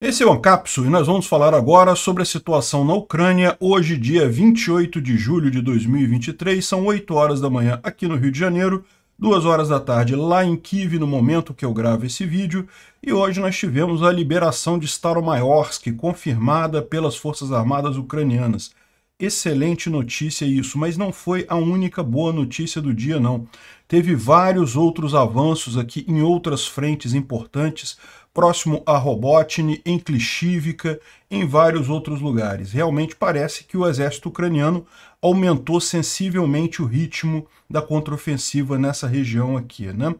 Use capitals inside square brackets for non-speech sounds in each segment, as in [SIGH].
Esse é o Ancapso e nós vamos falar agora sobre a situação na Ucrânia. Hoje, dia 28 de julho de 2023, são 8 horas da manhã aqui no Rio de Janeiro, 2 horas da tarde lá em Kiev, no momento que eu gravo esse vídeo. E hoje nós tivemos a liberação de Staromayorsk, confirmada pelas Forças Armadas Ucranianas. Excelente notícia isso, mas não foi a única boa notícia do dia, não. Teve vários outros avanços aqui em outras frentes importantes, próximo a Robotny, em Klishivka, em vários outros lugares. Realmente parece que o exército ucraniano aumentou sensivelmente o ritmo da contraofensiva nessa região aqui. Né?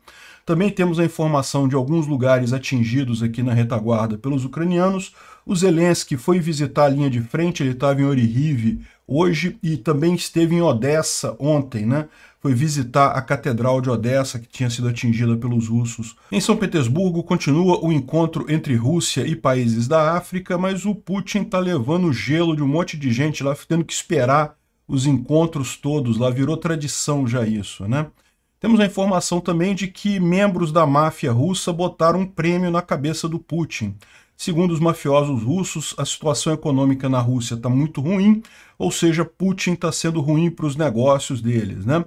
Também temos a informação de alguns lugares atingidos aqui na retaguarda pelos ucranianos. O Zelensky foi visitar a linha de frente, ele estava em Orihiv hoje e também esteve em Odessa ontem, né? foi visitar a Catedral de Odessa, que tinha sido atingida pelos russos. Em São Petersburgo, continua o encontro entre Rússia e países da África, mas o Putin está levando gelo de um monte de gente lá, tendo que esperar os encontros todos lá, virou tradição já isso, né? Temos a informação também de que membros da máfia russa botaram um prêmio na cabeça do Putin. Segundo os mafiosos russos, a situação econômica na Rússia está muito ruim, ou seja, Putin está sendo ruim para os negócios deles, né?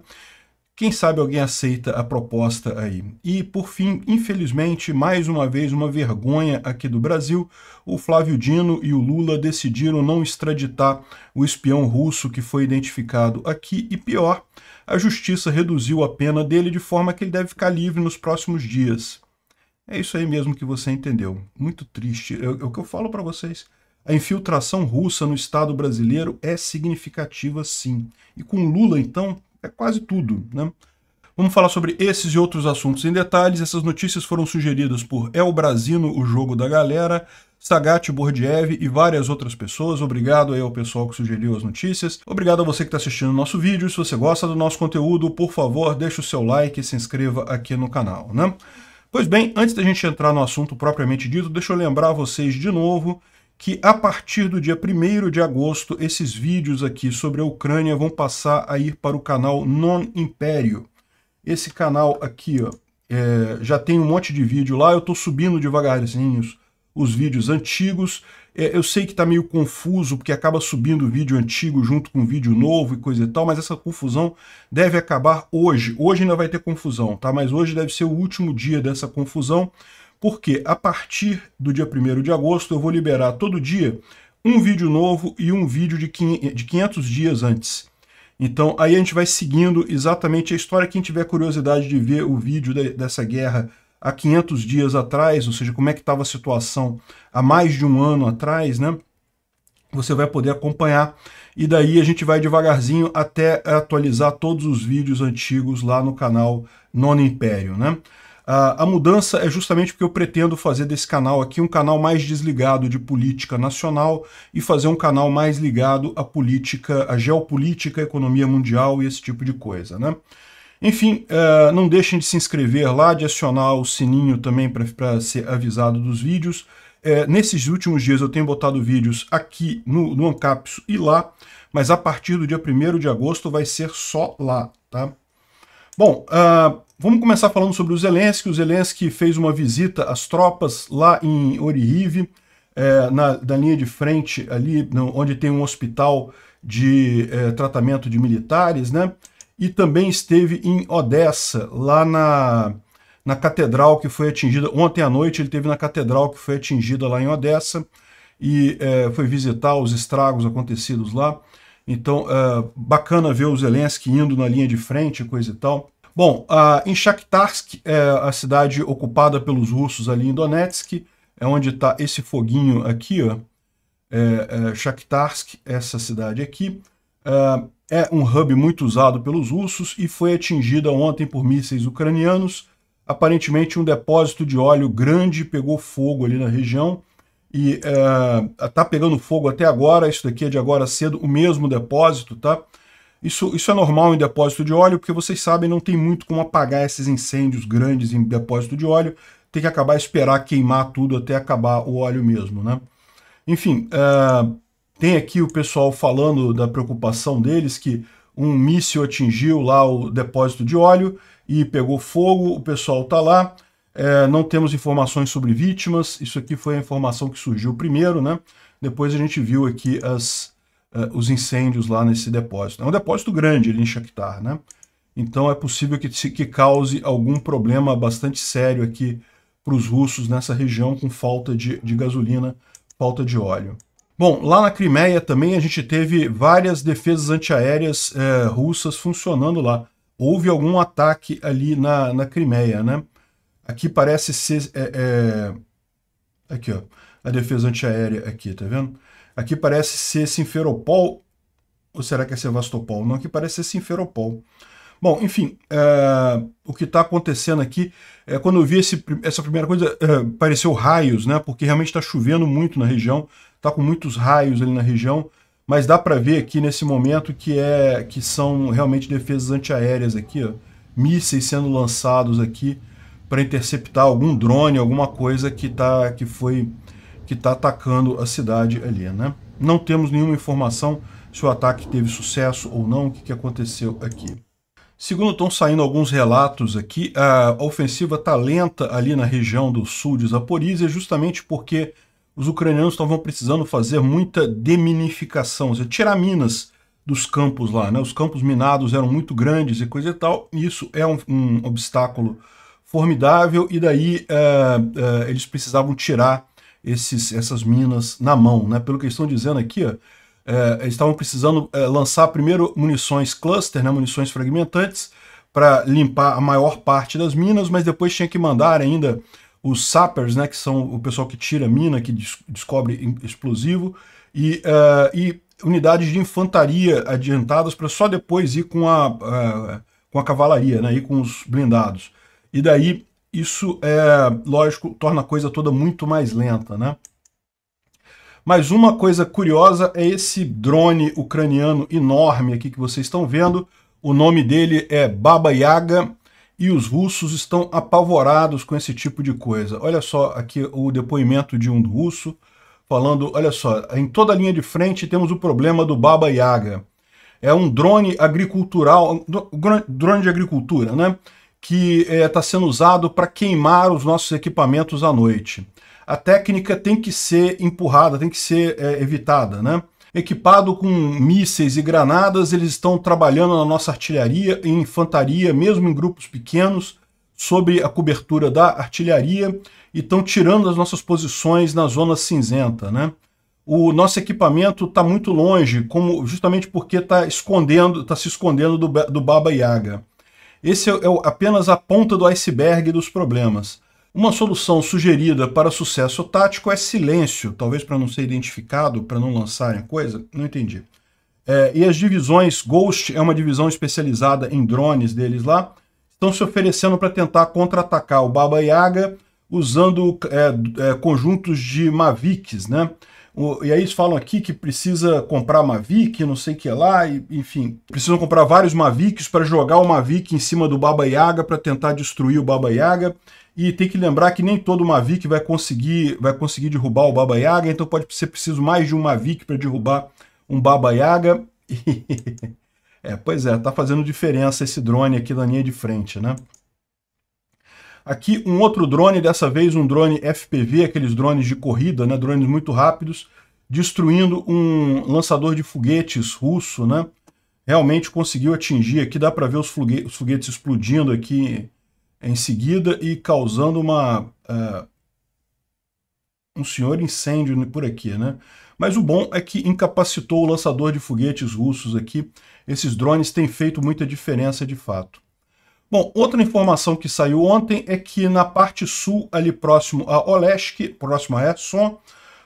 Quem sabe alguém aceita a proposta aí. E, por fim, infelizmente, mais uma vez, uma vergonha aqui do Brasil, o Flávio Dino e o Lula decidiram não extraditar o espião russo que foi identificado aqui. E pior, a justiça reduziu a pena dele de forma que ele deve ficar livre nos próximos dias. É isso aí mesmo que você entendeu. Muito triste. É, é o que eu falo para vocês. A infiltração russa no Estado brasileiro é significativa, sim. E com Lula, então, é quase tudo, né? Vamos falar sobre esses e outros assuntos em detalhes. Essas notícias foram sugeridas por El Brasino, o jogo da galera, Sagat Bordiev e várias outras pessoas. Obrigado aí ao pessoal que sugeriu as notícias. Obrigado a você que está assistindo o nosso vídeo. Se você gosta do nosso conteúdo, por favor, deixe o seu like e se inscreva aqui no canal, né? Pois bem, antes da gente entrar no assunto propriamente dito, deixa eu lembrar vocês de novo que a partir do dia 1 de agosto, esses vídeos aqui sobre a Ucrânia vão passar a ir para o canal Non Império. Esse canal aqui, ó, é, já tem um monte de vídeo lá, eu estou subindo devagarzinhos os vídeos antigos. É, eu sei que está meio confuso, porque acaba subindo vídeo antigo junto com vídeo novo e coisa e tal, mas essa confusão deve acabar hoje. Hoje ainda vai ter confusão, tá? Mas hoje deve ser o último dia dessa confusão, porque a partir do dia 1 de agosto eu vou liberar todo dia um vídeo novo e um vídeo de 500 dias antes. Então aí a gente vai seguindo exatamente a história. Quem tiver curiosidade de ver o vídeo dessa guerra há 500 dias atrás, ou seja, como é que estava a situação há mais de um ano atrás, né? Você vai poder acompanhar e daí a gente vai devagarzinho até atualizar todos os vídeos antigos lá no canal Nono Império, né? A mudança é justamente porque eu pretendo fazer desse canal aqui um canal mais desligado de política nacional e fazer um canal mais ligado à política, à geopolítica, à economia mundial e esse tipo de coisa, né? Enfim, uh, não deixem de se inscrever lá, de acionar o sininho também para ser avisado dos vídeos. É, nesses últimos dias eu tenho botado vídeos aqui no, no Ancaps e lá, mas a partir do dia 1 de agosto vai ser só lá, tá? Bom, uh, vamos começar falando sobre o Zelensky. O Zelensky fez uma visita às tropas lá em Orihiv, é, eh, na, na, linha de frente ali, no, onde tem um hospital de é, tratamento de militares, né? e também esteve em Odessa, lá na, na catedral que foi atingida. Ontem à noite ele esteve na catedral que foi atingida lá em Odessa e é, foi visitar os estragos acontecidos lá. Então, é, bacana ver o Zelensky indo na linha de frente, coisa e tal. Bom, a, em Shakhtarsk, é, a cidade ocupada pelos russos ali em Donetsk, é onde está esse foguinho aqui, ó. É, é Shakhtarsk, essa cidade aqui. Ah, é um hub muito usado pelos russos e foi atingida ontem por mísseis ucranianos. Aparentemente um depósito de óleo grande pegou fogo ali na região e está ah, pegando fogo até agora, isso daqui é de agora cedo, o mesmo depósito, tá? Isso, isso é normal em depósito de óleo, porque vocês sabem, não tem muito como apagar esses incêndios grandes em depósito de óleo, tem que acabar esperar queimar tudo até acabar o óleo mesmo, né? Enfim, ah, tem aqui o pessoal falando da preocupação deles que um míssil atingiu lá o depósito de óleo e pegou fogo, o pessoal está lá. É, não temos informações sobre vítimas, isso aqui foi a informação que surgiu primeiro, né? Depois a gente viu aqui as, uh, os incêndios lá nesse depósito. É um depósito grande ali em Shakhtar, né? Então é possível que, que cause algum problema bastante sério aqui para os russos nessa região com falta de, de gasolina, falta de óleo. Bom, lá na Crimeia também a gente teve várias defesas antiaéreas é, russas funcionando lá. Houve algum ataque ali na, na Crimeia, né? Aqui parece ser... É, é... Aqui, ó. A defesa antiaérea aqui, tá vendo? Aqui parece ser Simferopol. Ou será que é Sevastopol? Não, aqui parece ser Simferopol. Bom, enfim, é, o que está acontecendo aqui, é, quando eu vi esse, essa primeira coisa, é, pareceu raios, né? Porque realmente está chovendo muito na região está com muitos raios ali na região, mas dá para ver aqui nesse momento que é que são realmente defesas antiaéreas aqui, ó, mísseis sendo lançados aqui para interceptar algum drone, alguma coisa que tá que foi que tá atacando a cidade ali, né? Não temos nenhuma informação se o ataque teve sucesso ou não, o que, que aconteceu aqui. Segundo estão saindo alguns relatos aqui, a ofensiva está lenta ali na região do sul de Zaporizhia, justamente porque os ucranianos estavam precisando fazer muita deminificação, ou seja, tirar minas dos campos lá, né? Os campos minados eram muito grandes e coisa e tal. E isso é um, um, obstáculo formidável e daí é, é, eles precisavam tirar esses, essas minas na mão, né? Pelo que estão dizendo aqui, ó, é, eles estavam precisando é, lançar primeiro munições cluster, né? Munições fragmentantes para limpar a maior parte das minas, mas depois tinha que mandar ainda os sappers, né, que são o pessoal que tira mina, que des descobre explosivo, e, uh, e, unidades de infantaria adiantadas para só depois ir com a, uh, com a cavalaria, né, ir com os blindados. E daí isso, é lógico, torna a coisa toda muito mais lenta. Né? Mas uma coisa curiosa é esse drone ucraniano enorme aqui que vocês estão vendo. O nome dele é Baba Yaga e os russos estão apavorados com esse tipo de coisa. Olha só aqui o depoimento de um russo falando, olha só, em toda a linha de frente temos o problema do Baba Yaga. É um drone agricultural, drone de agricultura, né? Que está eh, é, sendo usado para queimar os nossos equipamentos à noite. A técnica tem que ser empurrada, tem que ser é, evitada, né? equipado com mísseis e granadas, eles estão trabalhando na nossa artilharia e infantaria, mesmo em grupos pequenos, sobre a cobertura da artilharia e estão tirando as nossas posições na zona cinzenta, né? O nosso equipamento está muito longe, como justamente porque está escondendo, está se escondendo do, do Baba Yaga. Esse é, é apenas a ponta do iceberg dos problemas. Uma solução sugerida para sucesso tático é silêncio, talvez para não ser identificado, para não lançarem coisa, não entendi. É, e as divisões, Ghost é uma divisão especializada em drones deles lá, estão se oferecendo para tentar contra-atacar o Baba Yaga usando é, é, conjuntos de Mavics, né? O, e aí eles falam aqui que precisa comprar Mavic, não sei o que lá, e, enfim, precisam comprar vários Mavics para jogar o Mavic em cima do Baba Yaga para tentar destruir o Baba Yaga. E tem que lembrar que nem todo Mavic vai conseguir, vai conseguir derrubar o Baba Yaga, então pode ser preciso mais de um Mavic para derrubar um Baba Yaga. [LAUGHS] é, pois é, tá fazendo diferença esse drone aqui na linha de frente, né? Aqui um outro drone, dessa vez um drone FPV, aqueles drones de corrida, né, drones muito rápidos, destruindo um lançador de foguetes russo, né? Realmente conseguiu atingir aqui, dá para ver os, foguetes explodindo aqui em seguida e causando uma, uh, um senhor incêndio por aqui, né? Mas o bom é que incapacitou o lançador de foguetes russos aqui. Esses drones têm feito muita diferença de fato. Bom, outra informação que saiu ontem é que na parte sul, ali próximo a Olesk, próximo a Edson,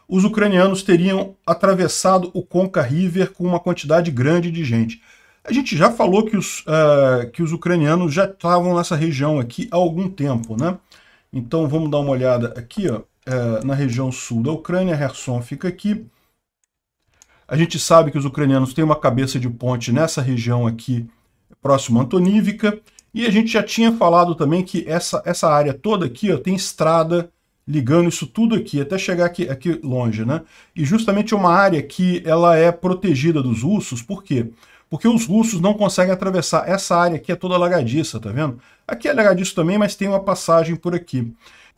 os ucranianos teriam atravessado o Conca River com uma quantidade grande de gente. A gente já falou que os, uh, que os ucranianos já estavam nessa região aqui há algum tempo, né? Então vamos dar uma olhada aqui, ó, uh, na região sul da Ucrânia, Kherson fica aqui. A gente sabe que os ucranianos têm uma cabeça de ponte nessa região aqui, próximo a Antonívica, e a gente já tinha falado também que essa, essa área toda aqui ó, tem estrada ligando isso tudo aqui, até chegar aqui, aqui longe, né? E justamente é uma área que ela é protegida dos russos, por quê? Porque porque os russos não conseguem atravessar. Essa área aqui é toda lagadiça, tá vendo? Aqui é lagadiço também, mas tem uma passagem por aqui.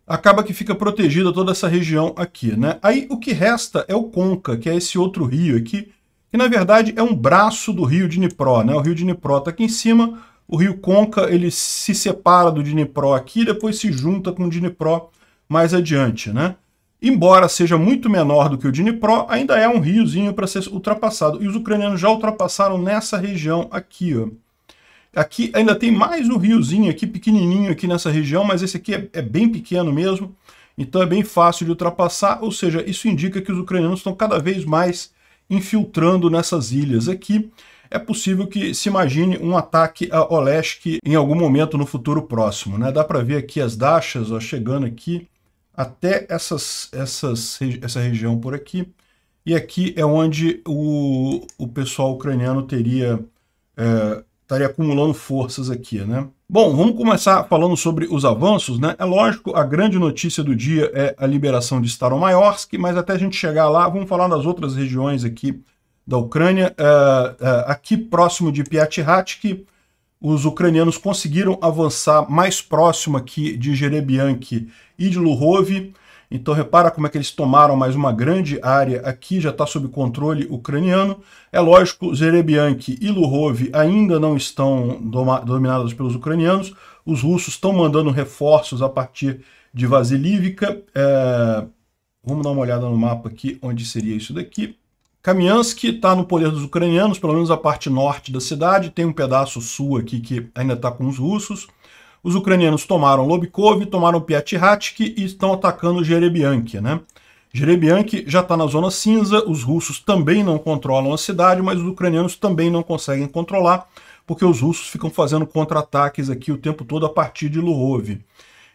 Acaba que fica protegida toda essa região aqui, né? Aí o que resta é o Conca, que é esse outro rio aqui, que na verdade é um braço do rio Dnipro, né? O rio Dnipro tá aqui em cima, o rio Conca ele se separa do Dnipro aqui, depois se junta com o Dnipro mais adiante, né? Embora seja muito menor do que o Dnipro, ainda é um riozinho para ser ultrapassado. E os ucranianos já ultrapassaram nessa região aqui. Ó. Aqui ainda tem mais um riozinho aqui, pequenininho aqui nessa região, mas esse aqui é, é bem pequeno mesmo. Então é bem fácil de ultrapassar, ou seja, isso indica que os ucranianos estão cada vez mais infiltrando nessas ilhas aqui. É possível que se imagine um ataque a Olesk em algum momento no futuro próximo. Né? Dá para ver aqui as dachas ó, chegando aqui até essas, essas, essa região por aqui. E aqui é onde o, o pessoal ucraniano teria é, estaria acumulando forças aqui, né? Bom, vamos começar falando sobre os avanços, né? É lógico, a grande notícia do dia é a liberação de Staromayorsk, mas até a gente chegar lá, vamos falar das outras regiões aqui da Ucrânia. É, é, aqui próximo de Piatihatk, os ucranianos conseguiram avançar mais próximo aqui de Jerebianki e de Lurov. Então repara como é que eles tomaram mais uma grande área aqui, já está sob controle ucraniano. É lógico, Zerebianki e Lurov ainda não estão dominados pelos ucranianos. Os russos estão mandando reforços a partir de Vasilivka. É... Vamos dar uma olhada no mapa aqui, onde seria isso daqui. Kamiansky está no poder dos ucranianos, pelo menos a parte norte da cidade, tem um pedaço sul aqui que ainda está com os russos. Os ucranianos tomaram Lobkov, tomaram Piatihatsky e estão atacando Jerebiank, né? Jerebianki já está na zona cinza, os russos também não controlam a cidade, mas os ucranianos também não conseguem controlar, porque os russos ficam fazendo contra-ataques aqui o tempo todo a partir de Lurov.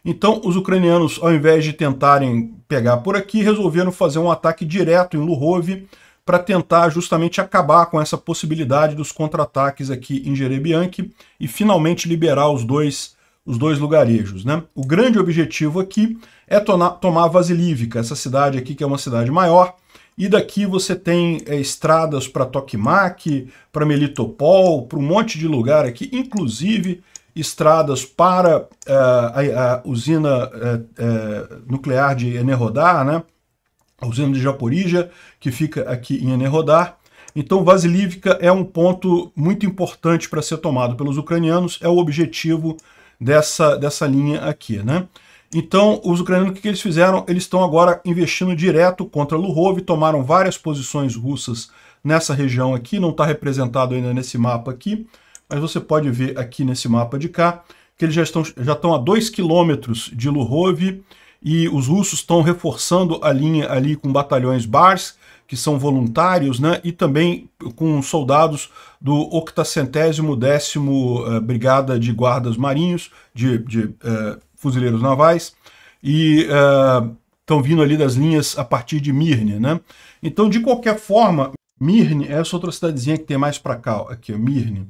Então, os ucranianos, ao invés de tentarem pegar por aqui, resolveram fazer um ataque direto em Lurov, para tentar justamente acabar com essa possibilidade dos contra-ataques aqui em Jerebianque e finalmente liberar os dois os dois lugarejos. Né? O grande objetivo aqui é tomar Vasilívica, essa cidade aqui que é uma cidade maior, e daqui você tem é, estradas para Tokmak, para Melitopol, para um monte de lugar aqui, inclusive estradas para uh, a, a, usina uh, uh, nuclear de Enerodar, né? a usina de Japorija, que fica aqui em Enerodar. Então, Vasilivka é um ponto muito importante para ser tomado pelos ucranianos, é o objetivo dessa, dessa linha aqui, né? Então, os ucranianos, o que eles fizeram? Eles estão agora investindo direto contra Lurov, tomaram várias posições russas nessa região aqui, não está representado ainda nesse mapa aqui, mas você pode ver aqui nesse mapa de cá, que eles já estão, já estão a 2 quilômetros de Lurov, e os russos estão reforçando a linha ali com batalhões Bars, que são voluntários, né, e também com soldados do 810 décimo eh, Brigada de Guardas Marinhos, de, de eh, fuzileiros navais, e estão eh, vindo ali das linhas a partir de Mirne, né? Então, de qualquer forma, Mirne é essa outra cidadezinha que tem mais para cá, aqui, Mirne.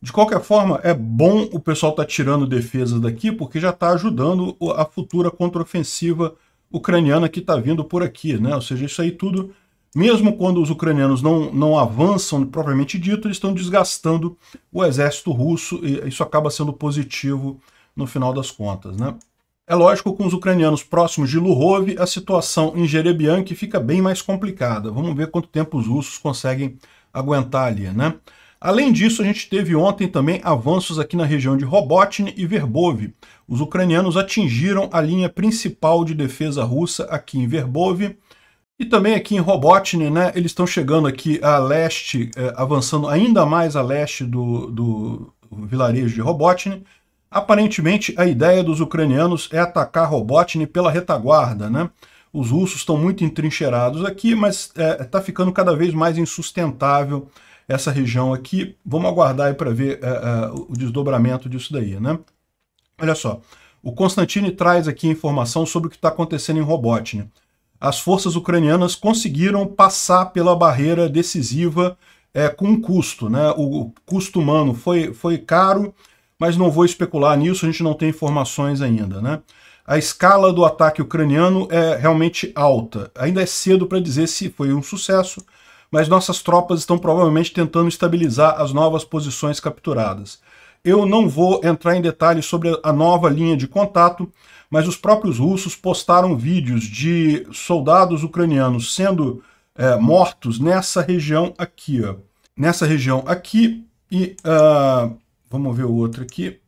De qualquer forma, é bom o pessoal estar tá tirando defesas daqui, porque já está ajudando a futura contraofensiva ucraniana que está vindo por aqui, né? Ou seja, isso aí tudo, mesmo quando os ucranianos não, não avançam propriamente dito, eles estão desgastando o exército russo e isso acaba sendo positivo no final das contas, né? É lógico, com os ucranianos próximos de Lurov, a situação em que fica bem mais complicada. Vamos ver quanto tempo os russos conseguem aguentar ali, né? Além disso, a gente teve ontem também avanços aqui na região de Robotny e Verbov. Os ucranianos atingiram a linha principal de defesa russa aqui em Verbov. E também aqui em Robotny, né, eles estão chegando aqui a leste, eh, avançando ainda mais a leste do, do vilarejo de Robotny. Aparentemente, a ideia dos ucranianos é atacar Robotny pela retaguarda, né? Os russos estão muito entrincheirados aqui, mas está eh, tá ficando cada vez mais insustentável essa região aqui. Vamos aguardar para ver uh, uh, o desdobramento disso daí, né? Olha só, o Constantini traz aqui informação sobre o que está acontecendo em Robotnia. As forças ucranianas conseguiram passar pela barreira decisiva é, com um custo, né? O custo humano foi, foi caro, mas não vou especular nisso, a gente não tem informações ainda, né? A escala do ataque ucraniano é realmente alta. Ainda é cedo para dizer se foi um sucesso mas nossas tropas estão provavelmente tentando estabilizar as novas posições capturadas. Eu não vou entrar em detalhes sobre a nova linha de contato, mas os próprios russos postaram vídeos de soldados ucranianos sendo é, mortos nessa região aqui, ó. Nessa região aqui e... Uh, vamos ver o outro aqui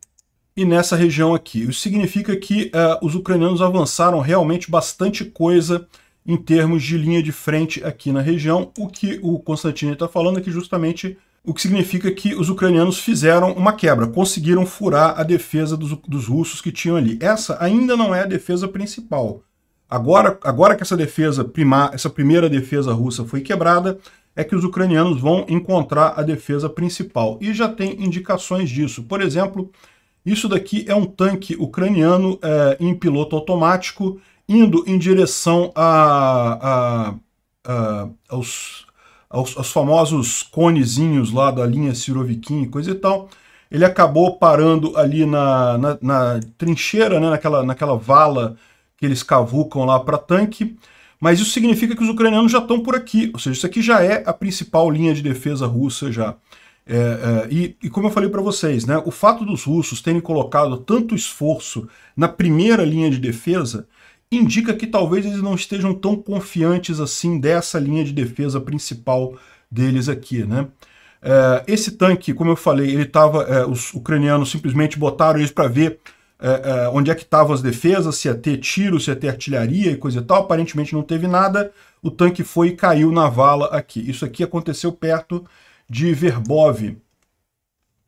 e nessa região aqui. Isso significa que uh, os ucranianos avançaram realmente bastante coisa em termos de linha de frente aqui na região. O que o Constantino está falando é que justamente o que significa que os ucranianos fizeram uma quebra, conseguiram furar a defesa dos, dos russos que tinham ali. Essa ainda não é a defesa principal. Agora, agora que essa defesa primar, essa primeira defesa russa foi quebrada, é que os ucranianos vão encontrar a defesa principal. E já tem indicações disso. Por exemplo, isso daqui é um tanque ucraniano é, em piloto automático indo em direção a, a, a aos, aos, aos, famosos conezinhos lá da linha Siroviquim e coisa e tal, ele acabou parando ali na, na, na trincheira, né, naquela, naquela vala que eles cavucam lá para tanque, mas isso significa que os ucranianos já estão por aqui, ou seja, isso aqui já é a principal linha de defesa russa já. É, é, e, e, como eu falei para vocês, né, o fato dos russos terem colocado tanto esforço na primeira linha de defesa indica que talvez eles não estejam tão confiantes assim dessa linha de defesa principal deles aqui, né? É, esse tanque, como eu falei, ele tava, é, os ucranianos simplesmente botaram eles para ver é, é, onde é que estavam as defesas, se ia ter tiro, se ia ter artilharia e coisa e tal. Aparentemente não teve nada. O tanque foi e caiu na vala aqui. Isso aqui aconteceu perto de Verbov,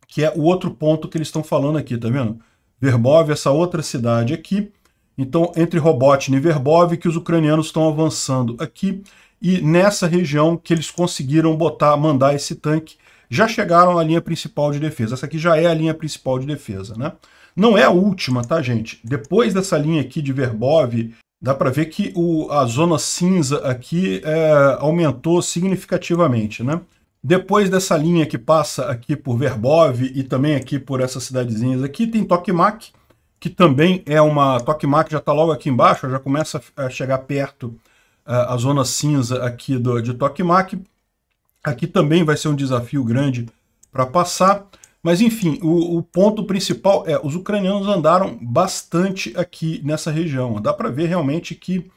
que é o outro ponto que eles estão falando aqui, tá vendo? Verbov, essa outra cidade aqui, então, entre Robotnik e Verbov, que os ucranianos estão avançando aqui e nessa região que eles conseguiram botar, mandar esse tanque, já chegaram à linha principal de defesa. Essa aqui já é a linha principal de defesa, né? Não é a última, tá, gente? Depois dessa linha aqui de Verbov, dá para ver que o, a zona cinza aqui é, aumentou significativamente, né? Depois dessa linha que passa aqui por Verbov e também aqui por essas cidadezinhas aqui, tem Tokmak, que também é uma Tokmak, já está logo aqui embaixo, já começa a chegar perto a, eh, a zona cinza aqui do, de Tokmak. Aqui também vai ser um desafio grande para passar. Mas enfim, o, o, ponto principal é os ucranianos andaram bastante aqui nessa região. Dá para ver realmente que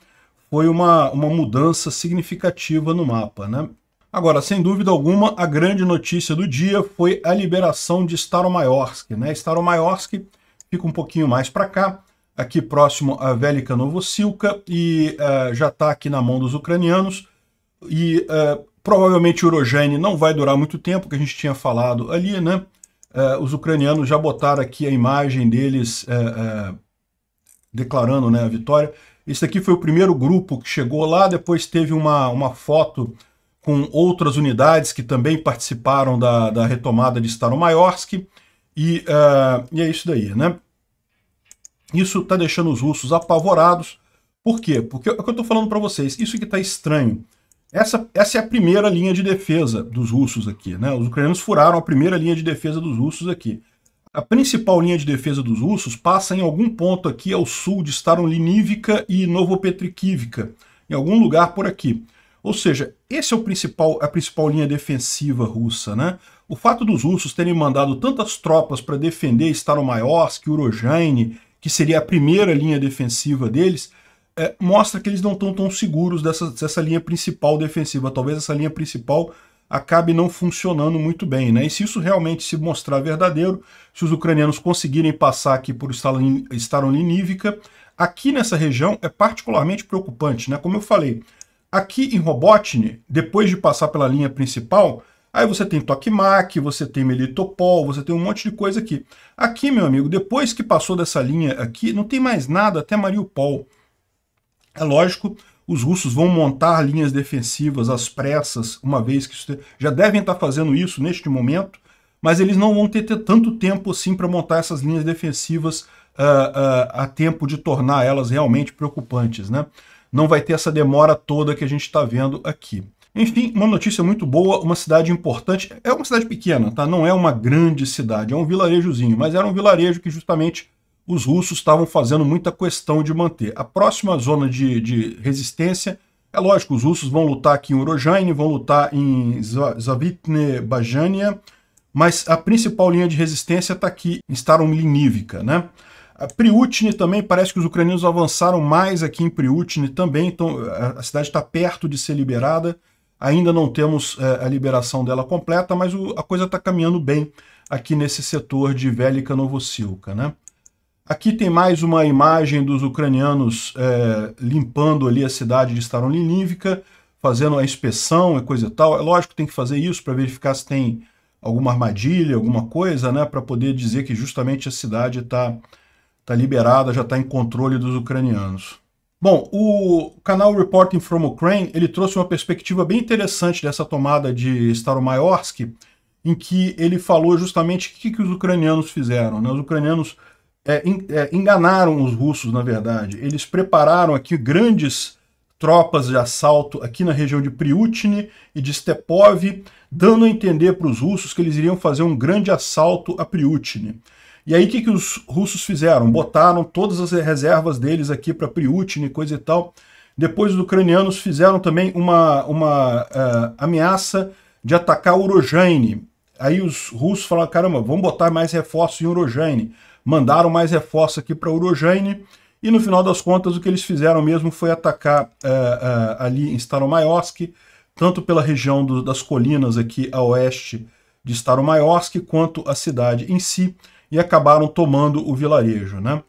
foi uma, uma mudança significativa no mapa. Né? Agora, sem dúvida alguma, a grande notícia do dia foi a liberação de Staromayorsk Né? Staromayorsk fica um pouquinho mais para cá, aqui próximo a Velika Novosilka, e uh, já está aqui na mão dos ucranianos. E uh, provavelmente o Urogene não vai durar muito tempo, que a gente tinha falado ali, né? Uh, os ucranianos já botaram aqui a imagem deles declarando né, a vitória. Esse aqui foi o primeiro grupo que chegou lá, depois teve uma, uma foto com outras unidades que também participaram da, da retomada de Staromaiorsky. E, uh, e é isso daí, né? Isso está deixando os russos apavorados. Por quê? Porque é o que eu estou falando para vocês, isso que está estranho. Essa, essa é a primeira linha de defesa dos russos aqui, né? Os ucranianos furaram a primeira linha de defesa dos russos aqui. A principal linha de defesa dos russos passa em algum ponto aqui ao sul de Starolinivka e Novopetrikivka, em algum lugar por aqui. Ou seja, esse é o principal, a principal linha defensiva russa, né? O fato dos russos terem mandado tantas tropas para defender Staromaiosk, Urojaine, que seria a primeira linha defensiva deles, é, mostra que eles não estão tão seguros dessa, dessa linha principal defensiva. Talvez essa linha principal acabe não funcionando muito bem. Né? E se isso realmente se mostrar verdadeiro, se os ucranianos conseguirem passar aqui por Starolinivka, aqui nessa região é particularmente preocupante. Né? Como eu falei, aqui em Robotny, depois de passar pela linha principal, Aí você tem tokimak, você tem melitopol, você tem um monte de coisa aqui. Aqui, meu amigo, depois que passou dessa linha aqui, não tem mais nada até Mariupol. É lógico, os russos vão montar linhas defensivas às pressas, uma vez que isso... já devem estar fazendo isso neste momento, mas eles não vão ter, ter tanto tempo assim para montar essas linhas defensivas uh, uh, a tempo de tornar elas realmente preocupantes, né? Não vai ter essa demora toda que a gente está vendo aqui. Enfim, uma notícia muito boa, uma cidade importante. É uma cidade pequena, tá? Não é uma grande cidade, é um vilarejozinho, mas era um vilarejo que justamente os russos estavam fazendo muita questão de manter. A próxima zona de, de resistência, é lógico, os russos vão lutar aqui em Urojane, vão lutar em Zavitne Bajania, mas a principal linha de resistência está aqui em Staromlinivka, né? A Priutne também, parece que os ucranianos avançaram mais aqui em Priutne também, então a cidade está perto de ser liberada. Ainda não temos é, a liberação dela completa, mas o, a coisa está caminhando bem aqui nesse setor de Vélica Novosilka. Né? Aqui tem mais uma imagem dos ucranianos é, limpando ali a cidade de Starolinivka, fazendo a inspeção e coisa e tal. É lógico que tem que fazer isso para verificar se tem alguma armadilha, alguma coisa, né, para poder dizer que justamente a cidade está tá liberada, já está em controle dos ucranianos. Bom, o canal Reporting from Ukraine, ele trouxe uma perspectiva bem interessante dessa tomada de Staromaiorsky, em que ele falou justamente o que, que os ucranianos fizeram. Né? Os ucranianos é, é, enganaram os russos, na verdade. Eles prepararam aqui grandes tropas de assalto aqui na região de Priutne e de Stepov, dando a entender para os russos que eles iriam fazer um grande assalto a Priutne. E aí o que, que os russos fizeram? Botaram todas as reservas deles aqui para Priutin e coisa e tal. Depois os ucranianos fizeram também uma, uma uh, ameaça de atacar Urojane. Aí os russos falaram, caramba, vamos botar mais reforços em Urojane. Mandaram mais reforço aqui para Urojane. E no final das contas o que eles fizeram mesmo foi atacar uh, uh, ali em Staromaiosk, tanto pela região do, das colinas aqui a oeste de Staromaiosk, quanto a cidade em si e acabaram tomando o vilarejo, né?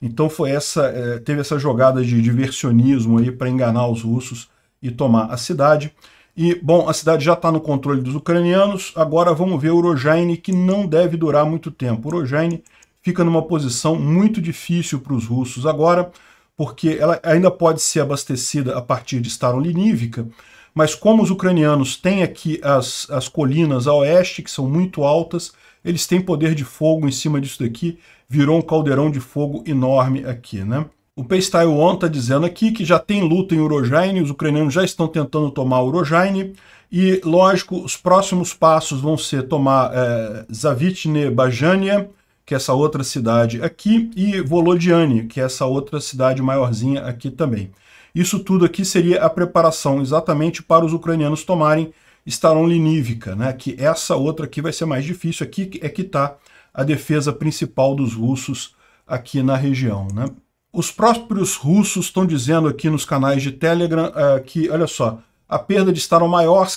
Então foi essa, eh, teve essa jogada de diversionismo aí para enganar os russos e tomar a cidade. E, bom, a cidade já está no controle dos ucranianos, agora vamos ver Urojane, que não deve durar muito tempo. Urojane fica numa posição muito difícil para os russos agora, porque ela ainda pode ser abastecida a partir de Starolinívka, mas como os ucranianos têm aqui as, as colinas a oeste, que são muito altas, eles têm poder de fogo em cima disso daqui, virou um caldeirão de fogo enorme aqui, né? O Pace Taiwan está dizendo aqui que já tem luta em Urojaine, os ucranianos já estão tentando tomar Urojaine, e, lógico, os próximos passos vão ser tomar é, Zavitne Bajania, que é essa outra cidade aqui, e Volodiane, que é essa outra cidade maiorzinha aqui também. Isso tudo aqui seria a preparação exatamente para os ucranianos tomarem estaronlinívica, né? que essa outra aqui vai ser mais difícil, aqui é que está a defesa principal dos russos aqui na região. Né? Os próprios russos estão dizendo aqui nos canais de Telegram uh, que, olha só, a perda de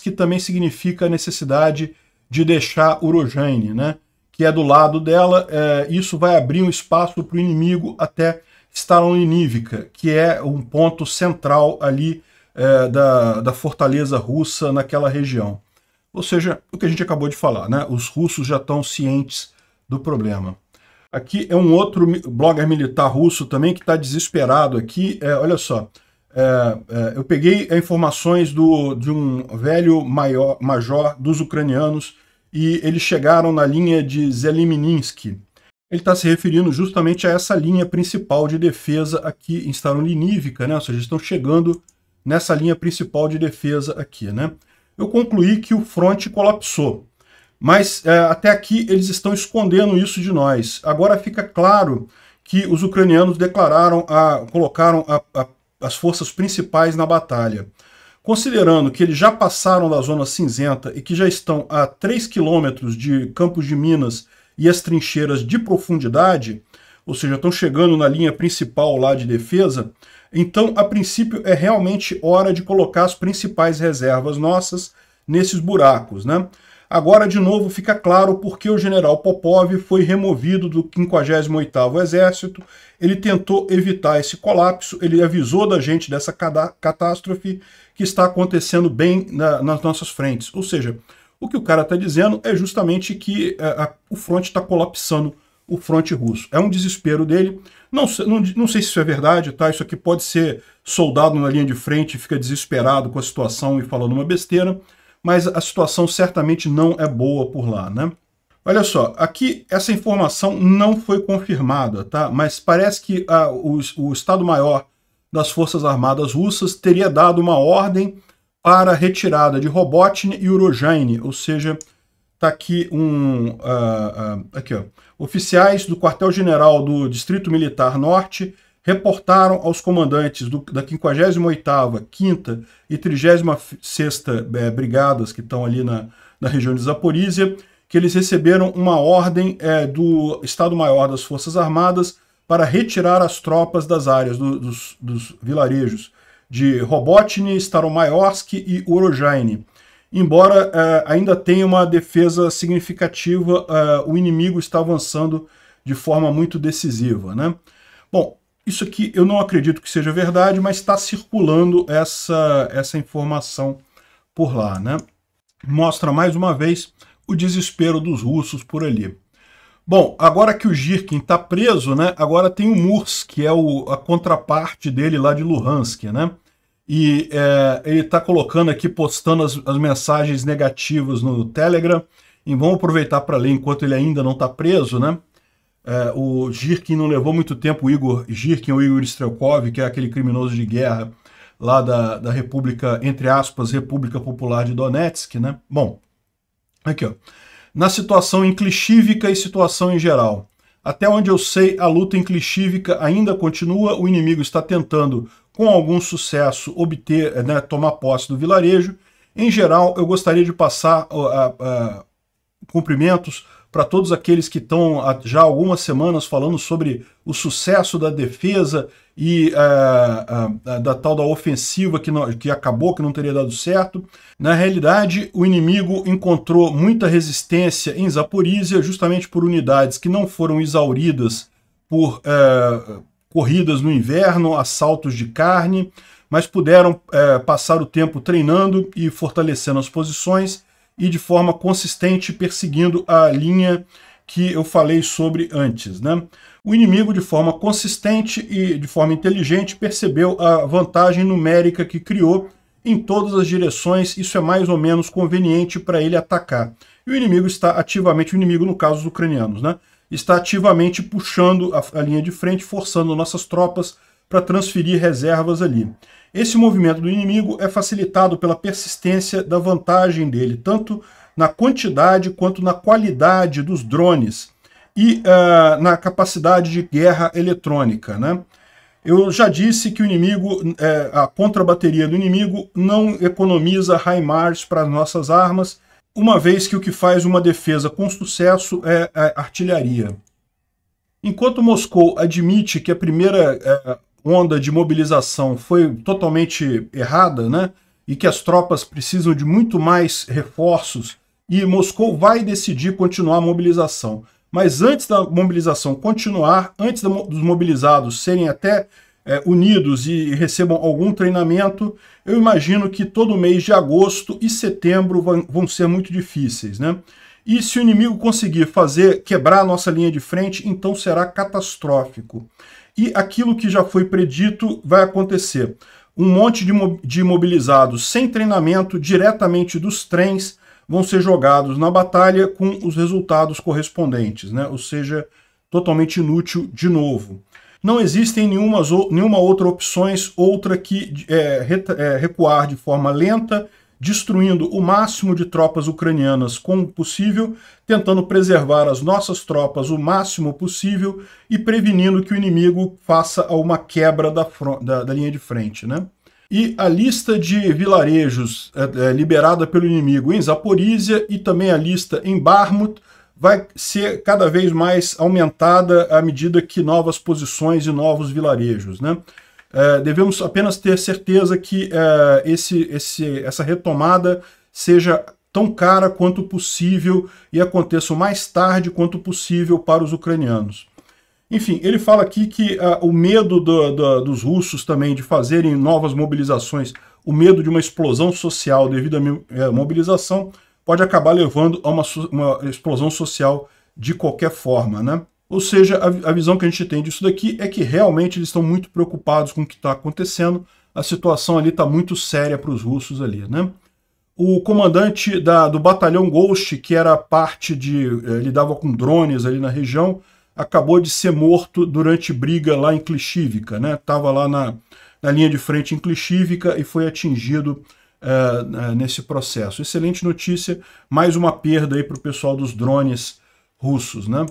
que também significa a necessidade de deixar Urojane, né? que é do lado dela, eh, isso vai abrir um espaço para o inimigo até Staronlinívica, que é um ponto central ali é, da, da fortaleza russa naquela região. Ou seja, o que a gente acabou de falar, né? os russos já estão cientes do problema. Aqui é um outro blogger militar russo também que está desesperado aqui. É, olha só, é, é, eu peguei informações do, de um velho maior, major dos ucranianos e eles chegaram na linha de Zeliminsky. Ele está se referindo justamente a essa linha principal de defesa aqui em Starolinivka, né? ou seja, estão chegando nessa linha principal de defesa aqui, né? Eu concluí que o front colapsou, mas é, até aqui eles estão escondendo isso de nós. Agora fica claro que os ucranianos declararam, a, colocaram a, a, as forças principais na batalha. Considerando que eles já passaram da zona cinzenta e que já estão a 3 quilômetros de campos de minas e as trincheiras de profundidade, ou seja, estão chegando na linha principal lá de defesa, então, a princípio, é realmente hora de colocar as principais reservas nossas nesses buracos, né? Agora, de novo, fica claro por que o general Popov foi removido do 58º Exército. Ele tentou evitar esse colapso, ele avisou da gente dessa catástrofe que está acontecendo bem na, nas nossas frentes. Ou seja, o que o cara está dizendo é justamente que a, eh, a, o fronte está colapsando o fronte russo. É um desespero dele. Não, não, não sei se isso é verdade, tá? Isso aqui pode ser soldado na linha de frente, fica desesperado com a situação e falando uma besteira, mas a situação certamente não é boa por lá, né? Olha só, aqui essa informação não foi confirmada, tá? Mas parece que a ah, o, o Estado-Maior das Forças Armadas Russas teria dado uma ordem para a retirada de Robotnik e Urojane, ou seja, Está aqui um. Uh, uh, aqui, ó. Oficiais do quartel-general do Distrito Militar Norte reportaram aos comandantes do, da 58ª, 5 e 36ª eh, Brigadas, que estão ali na, na região de Zaporizhia que eles receberam uma ordem eh, do Estado-Maior das Forças Armadas para retirar as tropas das áreas do, dos, dos, vilarejos de Robotny, Staromaiorsk e Urojaine, embora é, ainda tenha uma defesa significativa, é, o inimigo está avançando de forma muito decisiva. Né? Bom, isso aqui eu não acredito que seja verdade, mas está circulando essa, essa informação por lá. Né? Mostra mais uma vez o desespero dos russos por ali. Bom, agora que o Girkin está preso, né, agora tem o Murs, que é o, a contraparte dele lá de Luhansk. Né? E é, ele está colocando aqui, postando as, as, mensagens negativas no Telegram. E vamos aproveitar para ler enquanto ele ainda não está preso, né? É, o Girkin não levou muito tempo, o Igor Girkin, o Igor Strelkov, que é aquele criminoso de guerra lá da, da República, entre aspas, República Popular de Donetsk, né? Bom, aqui, ó. Na situação inclixívica e situação em geral. Até onde eu sei, a luta inclixívica ainda continua, o inimigo está tentando com algum sucesso obter, eh, né, tomar posse do vilarejo. Em geral, eu gostaria de passar uh, uh, cumprimentos para todos aqueles que estão já algumas semanas falando sobre o sucesso da defesa e uh, uh, da tal da ofensiva que, não, que acabou, que não teria dado certo. Na realidade, o inimigo encontrou muita resistência em Zaporizhia justamente por unidades que não foram exauridas por uh, corridas no inverno, assaltos de carne, mas puderam é, passar o tempo treinando e fortalecendo as posições e de forma consistente perseguindo a linha que eu falei sobre antes. Né? O inimigo, de forma consistente e de forma inteligente, percebeu a vantagem numérica que criou em todas as direções, isso é mais ou menos conveniente para ele atacar. E o inimigo está ativamente, o inimigo no caso dos ucranianos, né? está ativamente puxando a, a linha de frente, forçando nossas tropas para transferir reservas ali. Esse movimento do inimigo é facilitado pela persistência da vantagem dele, tanto na quantidade quanto na qualidade dos drones e uh, na capacidade de guerra eletrônica. Né? Eu já disse que o inimigo, uh, a contrabateria do inimigo não economiza HIMARS para nossas armas, uma vez que o que faz uma defesa com sucesso é a artilharia. Enquanto Moscou admite que a primeira é, onda de mobilização foi totalmente errada, né, e que as tropas precisam de muito mais reforços, e Moscou vai decidir continuar a mobilização. Mas antes da mobilização continuar, antes dos mobilizados serem até é, unidos e recebam algum treinamento, eu imagino que todo mês de agosto e setembro vão, vão ser muito difíceis, né? E se o inimigo conseguir fazer quebrar a nossa linha de frente, então será catastrófico. E aquilo que já foi predito vai acontecer. Um monte de, de mobilizados sem treinamento, diretamente dos trens, vão ser jogados na batalha com os resultados correspondentes, né? ou seja, totalmente inútil de novo. Não existem nenhuma, nenhuma outra opções outra que é, é, recuar de forma lenta, destruindo o máximo de tropas ucranianas como possível, tentando preservar as nossas tropas o máximo possível e prevenindo que o inimigo faça uma quebra da, da, da linha de frente, né? E a lista de vilarejos é, é, liberada pelo inimigo em Zaporizhia e também a lista em Barmut vai ser cada vez mais aumentada à medida que novas posições e novos vilarejos. Né? É, devemos apenas ter certeza que é, esse, esse, essa retomada seja tão cara quanto possível e aconteça o mais tarde quanto possível para os ucranianos. Enfim, ele fala aqui que é, o medo do, do, dos russos também de fazerem novas mobilizações, o medo de uma explosão social devido à é, mobilização, pode acabar levando a uma, uma explosão social de qualquer forma, né? Ou seja, a, a, visão que a gente tem disso daqui é que realmente eles estão muito preocupados com o que está acontecendo, a situação ali está muito séria para os russos ali, né? O comandante da, do batalhão Ghost, que era parte de... Eh, lidava com drones ali na região, acabou de ser morto durante briga lá em Klishivka, né? Estava lá na, na linha de frente em Klishivka e foi atingido uh, nesse processo. Excelente notícia, mais uma perda aí para o pessoal dos drones russos, né?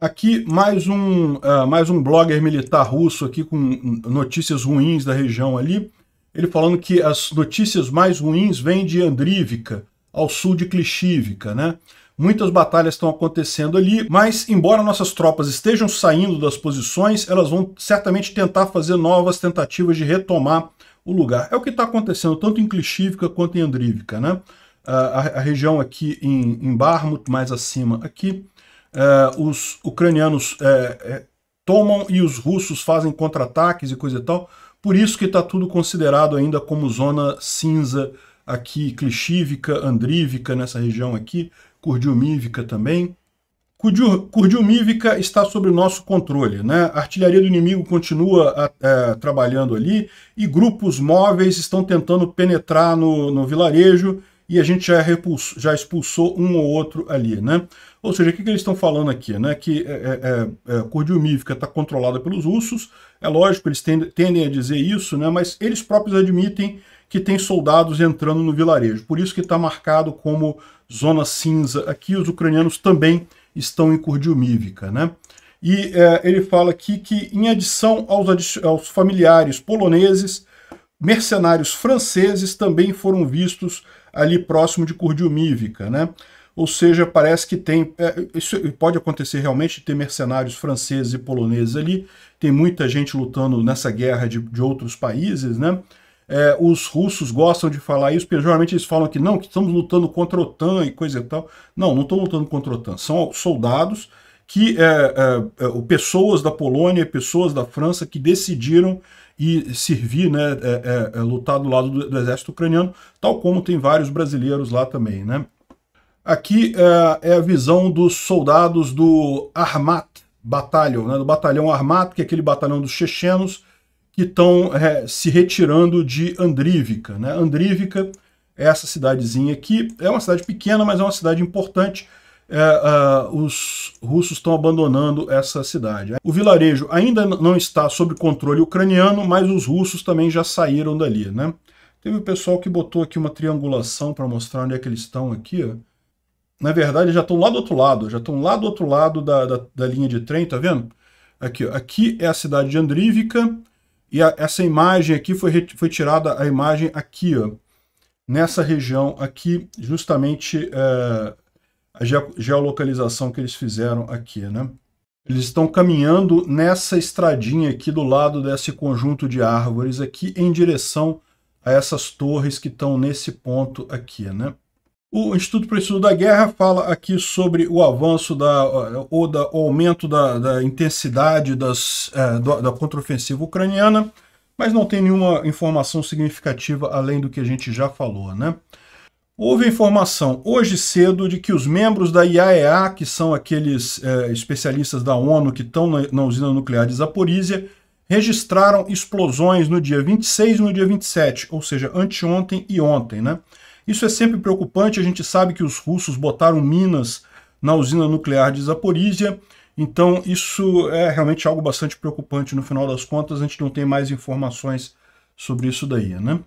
Aqui mais um, uh, mais um blogger militar russo aqui com notícias ruins da região ali. Ele falando que as notícias mais ruins vêm de Andrívica ao sul de Klishivka, né? Muitas batalhas estão acontecendo ali, mas embora nossas tropas estejam saindo das posições, elas vão certamente tentar fazer novas tentativas de retomar o lugar. É o que está acontecendo tanto em Clichívica quanto em Andrívica, né? A, a, região aqui em, em Barmut, mais acima aqui, é, os ucranianos é, é, tomam e os russos fazem contra-ataques e coisa e tal. Por isso que está tudo considerado ainda como zona cinza aqui, clichívica, andrívica, nessa região aqui, curdiumívica também. Kurdilmívica está sob nosso controle. Né? A artilharia do inimigo continua é, trabalhando ali e grupos móveis estão tentando penetrar no, no vilarejo e a gente já, repulso, já expulsou um ou outro ali. Né? Ou seja, o que, que eles estão falando aqui? Né? Que é, é, é está é, controlada pelos russos, é lógico, eles tendem a dizer isso, né? mas eles próprios admitem que tem soldados entrando no vilarejo. Por isso que está marcado como zona cinza. Aqui os ucranianos também estão em curdiumívica, né? E é, ele fala aqui que, em adição aos, aos familiares poloneses, mercenários franceses também foram vistos ali próximo de Curdiumívica, né? Ou seja, parece que tem. É, isso pode acontecer realmente ter mercenários franceses e poloneses ali. Tem muita gente lutando nessa guerra de, de outros países, né? É, os russos gostam de falar isso, geralmente eles falam que não, que estamos lutando contra a OTAN e coisa e tal. Não, não estão lutando contra a OTAN, são soldados que é, é, é pessoas da Polônia, pessoas da França que decidiram e servir, né, é, é, lutar do lado do, do, exército ucraniano, tal como tem vários brasileiros lá também, né. Aqui é, a visão dos soldados do Armat Batalhão, né, do batalhão Armat, que é aquele batalhão dos chechenos, que estão é, se retirando de Andrívica. Né? Andrívica é essa cidadezinha aqui, é uma cidade pequena, mas é uma cidade importante. É, uh, os russos estão abandonando essa cidade. O vilarejo ainda não está sob controle ucraniano, mas os russos também já saíram dali. Né? Teve o pessoal que botou aqui uma triangulação para mostrar onde é que eles estão aqui. Ó. Na verdade, já estão lá do outro lado, já estão lá do outro lado da, da, da linha de trem, tá vendo? Aqui, ó. aqui é a cidade de Andrívica, e a, essa imagem aqui foi, foi tirada a imagem aqui, ó, nessa região aqui, justamente é, a ge geolocalização que eles fizeram aqui. Né? Eles estão caminhando nessa estradinha aqui do lado desse conjunto de árvores aqui em direção a essas torres que estão nesse ponto aqui. Né? O Instituto para o Estudo da Guerra fala aqui sobre o avanço da, eh, ou da, o aumento da, da intensidade das, eh, da, da contraofensiva ucraniana, mas não tem nenhuma informação significativa além do que a gente já falou, né? Houve informação hoje cedo de que os membros da IAEA, que são aqueles é, especialistas da ONU que estão na, na usina nuclear de Zaporizhia, registraram explosões no dia 26 e no dia 27, ou seja, anteontem e ontem, né? Isso é sempre preocupante, a gente sabe que os russos botaram minas na usina nuclear de Zaporizhia, então isso é realmente algo bastante preocupante no final das contas, a gente não tem mais informações sobre isso daí, né?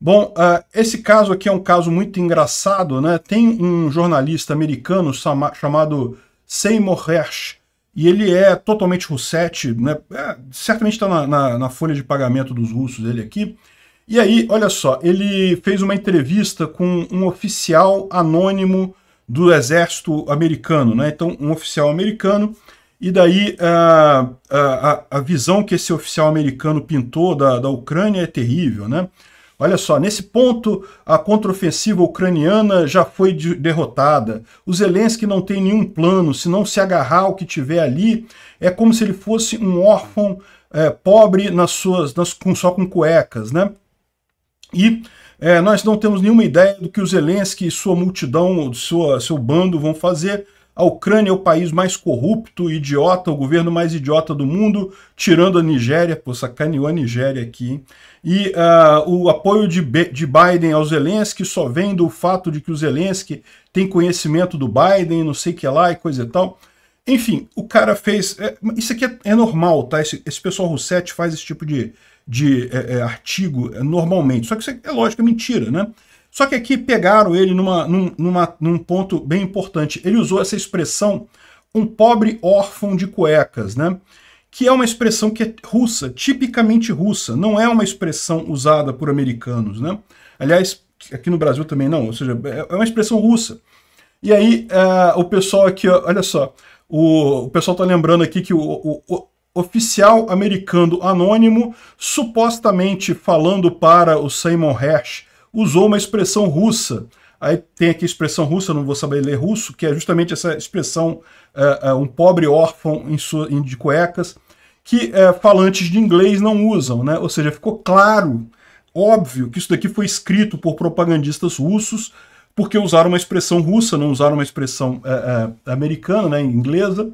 Bom, uh, esse caso aqui é um caso muito engraçado, né? Tem um jornalista americano chamado Seymour Hersh, e ele é totalmente russete, né? É, certamente está na, na, na folha de pagamento dos russos ele aqui, e aí, olha só, ele fez uma entrevista com um oficial anônimo do exército americano, né? Então, um oficial americano, e daí a, a, a visão que esse oficial americano pintou da, da Ucrânia é terrível, né? Olha só, nesse ponto, a contraofensiva ucraniana já foi de, derrotada. O Zelensky não tem nenhum plano, se não se agarrar ao que tiver ali, é como se ele fosse um órfão é, pobre nas suas, nas, com, só com cuecas, né? E é, nós não temos nenhuma ideia do que o Zelensky e sua multidão, sua, seu bando vão fazer. A Ucrânia é o país mais corrupto, idiota, o governo mais idiota do mundo, tirando a Nigéria, pô, sacaneou a Nigéria aqui. Hein? E uh, o apoio de, de Biden ao Zelensky só vem do fato de que o Zelensky tem conhecimento do Biden, não sei o que lá e coisa e tal. Enfim, o cara fez. É, isso aqui é, é normal, tá? Esse, esse pessoal Rousseff faz esse tipo de, de é, é artigo é, normalmente. Só que isso é, é lógico, é mentira, né? Só que aqui pegaram ele numa, num, numa, num ponto bem importante. Ele usou essa expressão um pobre órfão de cuecas, né? Que é uma expressão que é russa, tipicamente russa, não é uma expressão usada por americanos, né? Aliás, aqui no Brasil também não, ou seja, é uma expressão russa. E aí, uh, o pessoal aqui, olha só, o, o pessoal tá lembrando aqui que o, o oficial americano anônimo, supostamente falando para o Simon Hersh, usou uma expressão russa. Aí tem aqui a expressão russa, não vou saber ler russo, que é justamente essa expressão, é, é, um pobre órfão em, sua, em de cuecas, que é, falantes de inglês não usam, né? Ou seja, ficou claro, óbvio, que isso daqui foi escrito por propagandistas russos, porque usaram uma expressão russa, não usaram uma expressão americana, né, inglesa,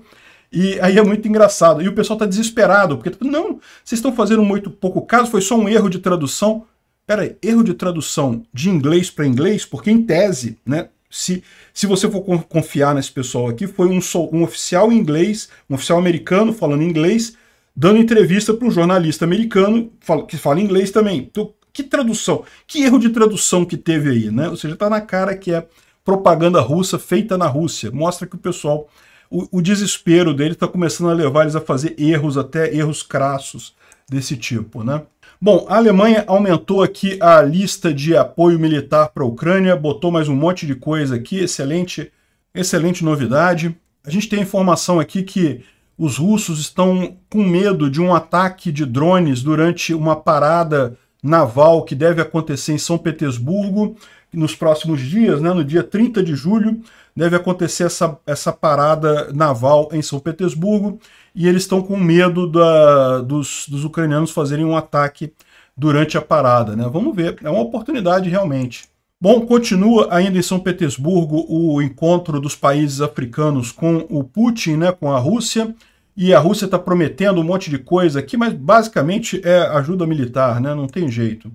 e aí é muito engraçado. E o pessoal tá desesperado, porque tipo, não, vocês estão fazendo muito pouco caso, foi só um erro de tradução. Peraí, erro de tradução de inglês para inglês, porque em tese, né, se, se você for confiar nesse pessoal aqui, foi um, um oficial inglês, um oficial americano falando inglês, dando entrevista para um jornalista americano que fala inglês também. Então, que tradução, que erro de tradução que teve aí, né? Ou seja, tá na cara que é propaganda russa feita na Rússia. Mostra que o pessoal o, o desespero dele está começando a levar eles a fazer erros, até erros crassos desse tipo, né? Bom, a Alemanha aumentou aqui a lista de apoio militar para a Ucrânia, botou mais um monte de coisa aqui, excelente, excelente novidade. A gente tem informação aqui que os russos estão com medo de um ataque de drones durante uma parada naval que deve acontecer em São Petersburgo nos próximos dias, né, no dia 30 de julho deve acontecer essa, essa parada naval em São Petersburgo e eles estão com medo da, dos, dos ucranianos fazerem um ataque durante a parada. Né? Vamos ver, é uma oportunidade realmente. Bom, continua ainda em São Petersburgo o encontro dos países africanos com o Putin, né, com a Rússia. E a Rússia está prometendo um monte de coisa aqui, mas basicamente é ajuda militar, né? Não tem jeito.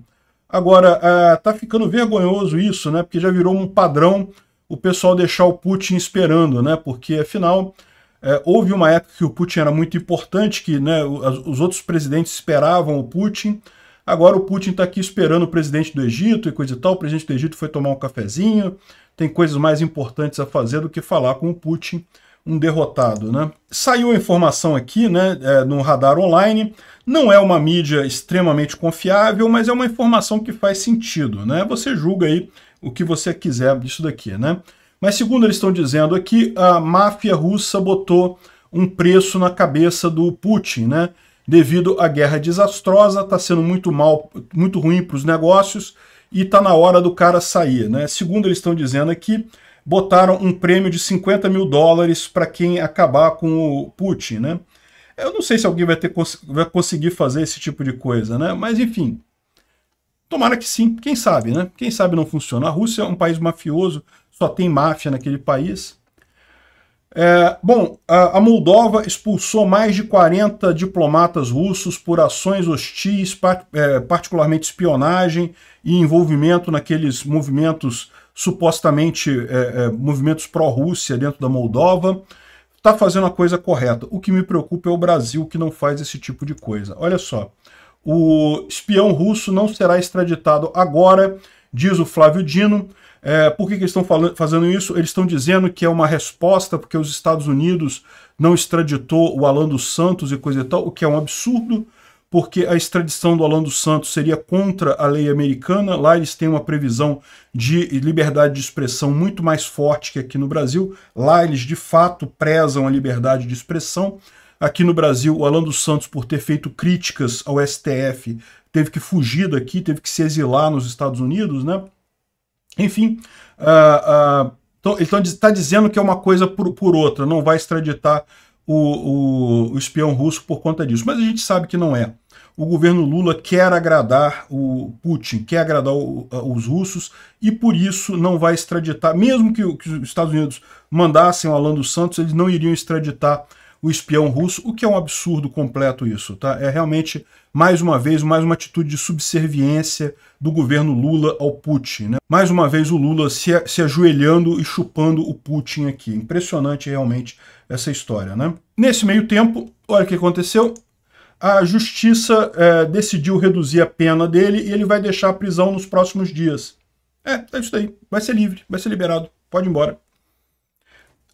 Agora, está ah, ficando vergonhoso isso, né? Porque já virou um padrão o pessoal deixar o Putin esperando, né? Porque, afinal, é, houve uma época que o Putin era muito importante, que né, os outros presidentes esperavam o Putin. Agora o Putin está aqui esperando o presidente do Egito e coisa e tal. O presidente do Egito foi tomar um cafezinho. Tem coisas mais importantes a fazer do que falar com o Putin, um derrotado. Né? Saiu a informação aqui né, é, no radar online. Não é uma mídia extremamente confiável, mas é uma informação que faz sentido. Né? Você julga aí o que você quiser disso daqui, né? Mas segundo eles estão dizendo aqui, a máfia russa botou um preço na cabeça do Putin, né? Devido à guerra desastrosa, está sendo muito mal, muito ruim para os negócios e está na hora do cara sair, né? Segundo eles estão dizendo aqui, botaram um prêmio de 50 mil dólares para quem acabar com o Putin, né? Eu não sei se alguém vai, ter, vai conseguir fazer esse tipo de coisa, né? Mas enfim, Tomara que sim, quem sabe, né? Quem sabe não funciona. A Rússia é um país mafioso, só tem máfia naquele país. É, bom, a, Moldova expulsou mais de 40 diplomatas russos por ações hostis, é, particularmente espionagem e envolvimento naqueles movimentos supostamente é, é movimentos pró-Rússia dentro da Moldova. Está fazendo a coisa correta. O que me preocupa é o Brasil que não faz esse tipo de coisa. Olha só. O espião russo não será extraditado agora, diz o Flávio Dino. É, por que, que estão fazendo isso? Eles estão dizendo que é uma resposta porque os Estados Unidos não extraditou o Alan dos Santos e coisa e tal, o que é um absurdo, porque a extradição do Alan dos Santos seria contra a lei americana. Lá eles têm uma previsão de liberdade de expressão muito mais forte que aqui no Brasil. Lá eles de fato prezam a liberdade de expressão. Aqui no Brasil, o Alan dos Santos, por ter feito críticas ao STF, teve que fugir daqui, teve que se exilar nos Estados Unidos, né? Enfim, uh, uh, então, ele está tá dizendo que é uma coisa por, por outra, não vai extraditar o, o, o, espião russo por conta disso. Mas a gente sabe que não é. O governo Lula quer agradar o Putin, quer agradar o, os russos e por isso não vai extraditar. Mesmo que, que os Estados Unidos mandassem o Alan dos Santos, eles não iriam extraditar o espião russo, o que é um absurdo completo isso, tá? É realmente, mais uma vez, mais uma atitude de subserviência do governo Lula ao Putin, né? Mais uma vez o Lula se, se ajoelhando e chupando o Putin aqui. Impressionante realmente essa história, né? Nesse meio tempo, olha o que aconteceu. A justiça é, decidiu reduzir a pena dele e ele vai deixar a prisão nos próximos dias. É, é isso daí. Vai ser livre, vai ser liberado. Pode ir embora.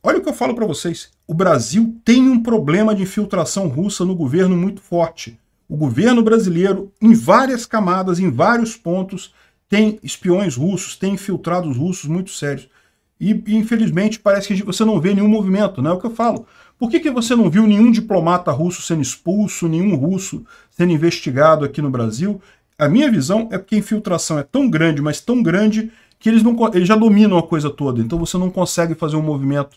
Olha o que eu falo para vocês o Brasil tem um problema de infiltração russa no governo muito forte. O governo brasileiro, em várias camadas, em vários pontos, tem espiões russos, tem infiltrados russos muito sérios. E, infelizmente, parece que você não vê nenhum movimento, né? É o que eu falo. Por que, que você não viu nenhum diplomata russo sendo expulso, nenhum russo sendo investigado aqui no Brasil? A minha visão é porque a infiltração é tão grande, mas tão grande, que eles, não, eles já dominam a coisa toda. Então você não consegue fazer um movimento